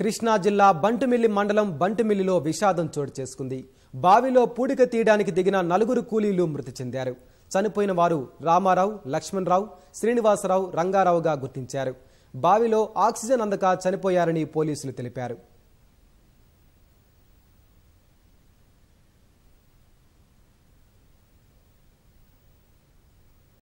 కృష్ణా జిల్లా బంటుమిల్లి మండలం బంటుమిల్లిలో విషాదం చోటు చేసుకుంది బావిలో పూడిక తీయడానికి దిగిన నలుగురు కూలీలు మృతి చెందారు చనిపోయిన వారు రామారావు లక్ష్మణరావు శ్రీనివాసరావు రంగారావుగా గుర్తించారు బావిలో ఆక్సిజన్ అందక చనిపోయారని పోలీసులు తెలిపారు